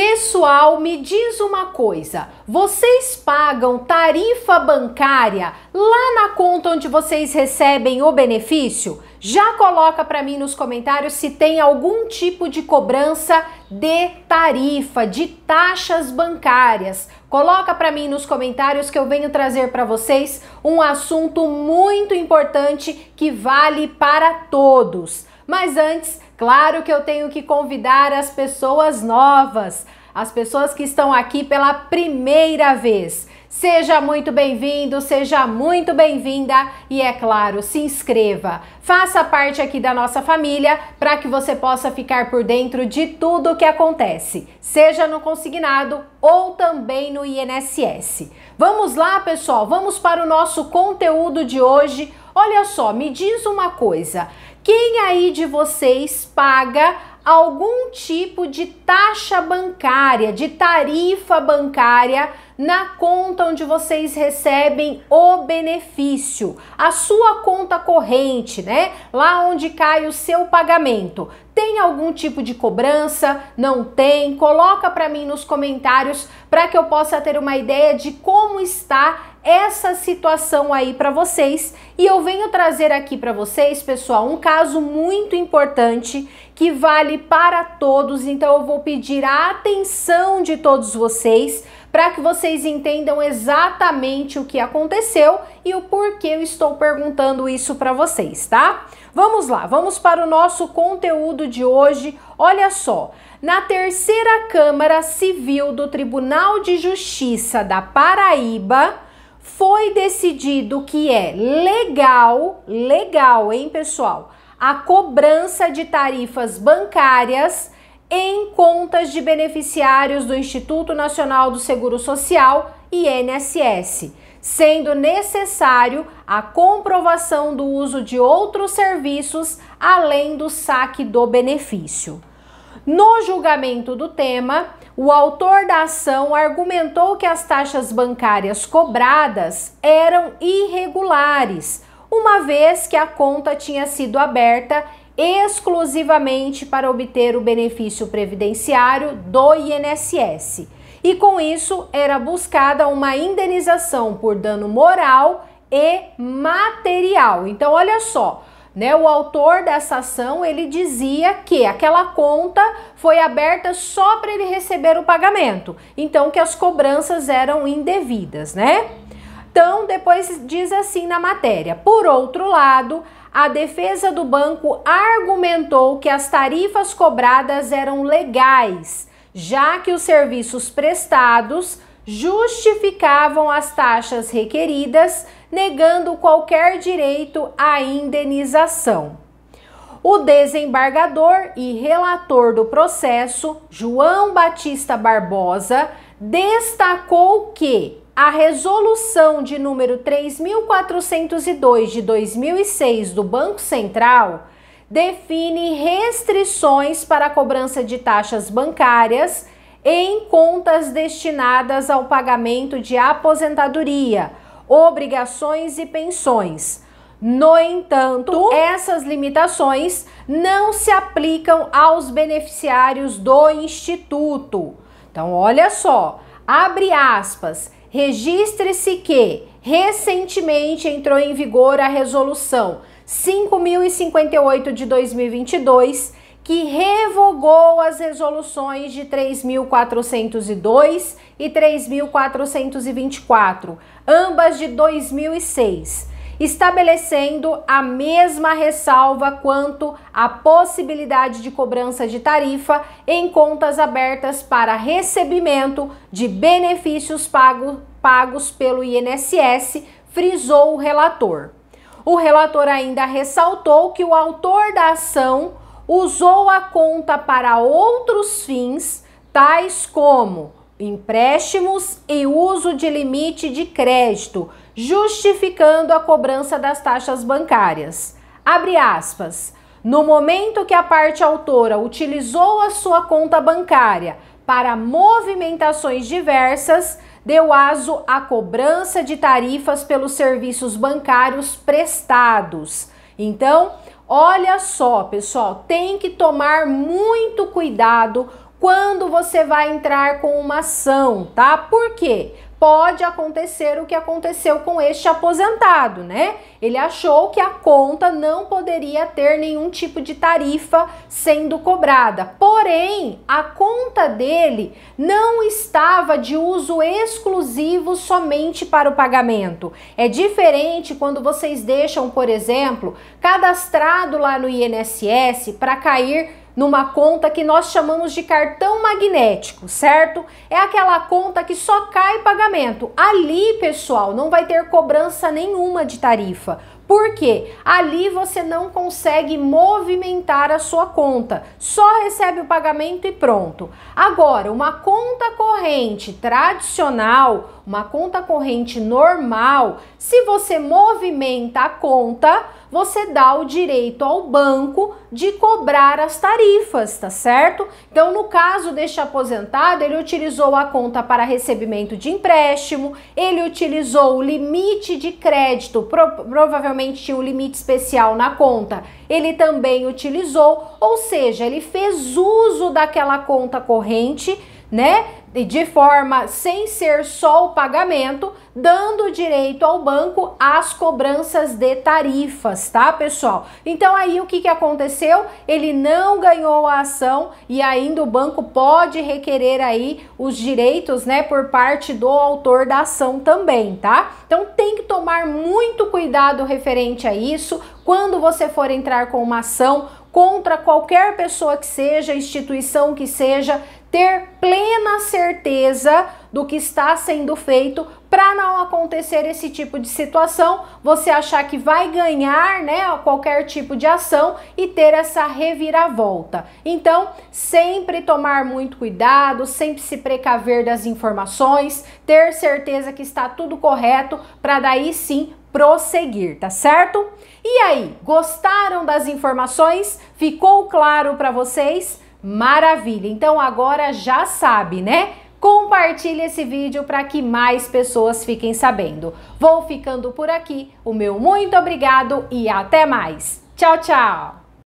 Pessoal, me diz uma coisa: vocês pagam tarifa bancária lá na conta onde vocês recebem o benefício? Já coloca para mim nos comentários se tem algum tipo de cobrança de tarifa, de taxas bancárias. Coloca para mim nos comentários que eu venho trazer para vocês um assunto muito importante que vale para todos. Mas antes, Claro que eu tenho que convidar as pessoas novas, as pessoas que estão aqui pela primeira vez. Seja muito bem-vindo, seja muito bem-vinda e é claro, se inscreva. Faça parte aqui da nossa família para que você possa ficar por dentro de tudo o que acontece, seja no consignado ou também no INSS. Vamos lá, pessoal, vamos para o nosso conteúdo de hoje. Olha só, me diz uma coisa: quem aí de vocês paga algum tipo de taxa bancária, de tarifa bancária na conta onde vocês recebem o benefício, a sua conta corrente, né? Lá onde cai o seu pagamento. Tem algum tipo de cobrança? Não tem? Coloca para mim nos comentários para que eu possa ter uma ideia de como está essa situação aí para vocês e eu venho trazer aqui para vocês, pessoal, um caso muito importante que vale para todos. Então eu vou pedir a atenção de todos vocês para que vocês entendam exatamente o que aconteceu e o porquê eu estou perguntando isso para vocês, tá? Vamos lá, vamos para o nosso conteúdo de hoje. Olha só, na terceira Câmara Civil do Tribunal de Justiça da Paraíba, foi decidido que é legal, legal, hein, pessoal, a cobrança de tarifas bancárias em contas de beneficiários do Instituto Nacional do Seguro Social, INSS, sendo necessário a comprovação do uso de outros serviços além do saque do benefício. No julgamento do tema, o autor da ação argumentou que as taxas bancárias cobradas eram irregulares, uma vez que a conta tinha sido aberta exclusivamente para obter o benefício previdenciário do INSS. E com isso era buscada uma indenização por dano moral e material. Então, olha só, né? O autor dessa ação ele dizia que aquela conta foi aberta só para ele receber o pagamento, então que as cobranças eram indevidas, né? Então depois diz assim na matéria. Por outro lado, a defesa do banco argumentou que as tarifas cobradas eram legais, já que os serviços prestados justificavam as taxas requeridas negando qualquer direito à indenização. O desembargador e relator do processo, João Batista Barbosa, destacou que a resolução de número 3402 de 2006 do Banco Central define restrições para a cobrança de taxas bancárias em contas destinadas ao pagamento de aposentadoria obrigações e pensões. No entanto, essas limitações não se aplicam aos beneficiários do instituto. Então, olha só, abre aspas, registre-se que recentemente entrou em vigor a resolução 5058 de 2022 que revogou as resoluções de 3.402 e 3.424, ambas de 2006, estabelecendo a mesma ressalva quanto à possibilidade de cobrança de tarifa em contas abertas para recebimento de benefícios pagos pelo INSS, frisou o relator. O relator ainda ressaltou que o autor da ação usou a conta para outros fins, tais como empréstimos e uso de limite de crédito, justificando a cobrança das taxas bancárias. Abre aspas. No momento que a parte autora utilizou a sua conta bancária para movimentações diversas, deu aso à cobrança de tarifas pelos serviços bancários prestados. Então, Olha só, pessoal, tem que tomar muito cuidado quando você vai entrar com uma ação, tá? Por quê? pode acontecer o que aconteceu com este aposentado, né? Ele achou que a conta não poderia ter nenhum tipo de tarifa sendo cobrada. Porém, a conta dele não estava de uso exclusivo somente para o pagamento. É diferente quando vocês deixam, por exemplo, cadastrado lá no INSS para cair numa conta que nós chamamos de cartão magnético, certo? É aquela conta que só cai pagamento. Ali, pessoal, não vai ter cobrança nenhuma de tarifa porque ali você não consegue movimentar a sua conta, só recebe o pagamento e pronto. Agora, uma conta corrente tradicional, uma conta corrente normal, se você movimenta a conta, você dá o direito ao banco de cobrar as tarifas, tá certo? Então, no caso deste aposentado, ele utilizou a conta para recebimento de empréstimo, ele utilizou o limite de crédito, pro provavelmente provavelmente tinha um limite especial na conta, ele também utilizou, ou seja, ele fez uso daquela conta corrente né? De forma sem ser só o pagamento, dando direito ao banco às cobranças de tarifas, tá, pessoal? Então aí o que, que aconteceu? Ele não ganhou a ação e ainda o banco pode requerer aí os direitos, né, por parte do autor da ação também, tá? Então tem que tomar muito cuidado referente a isso quando você for entrar com uma ação contra qualquer pessoa que seja, instituição que seja, ter plena certeza do que está sendo feito para não acontecer esse tipo de situação, você achar que vai ganhar, né, qualquer tipo de ação e ter essa reviravolta. Então, sempre tomar muito cuidado, sempre se precaver das informações, ter certeza que está tudo correto para daí sim prosseguir, tá certo? E aí, gostaram das informações? Ficou claro para vocês? Maravilha! Então agora já sabe, né? Compartilhe esse vídeo para que mais pessoas fiquem sabendo. Vou ficando por aqui. O meu muito obrigado e até mais. Tchau, tchau!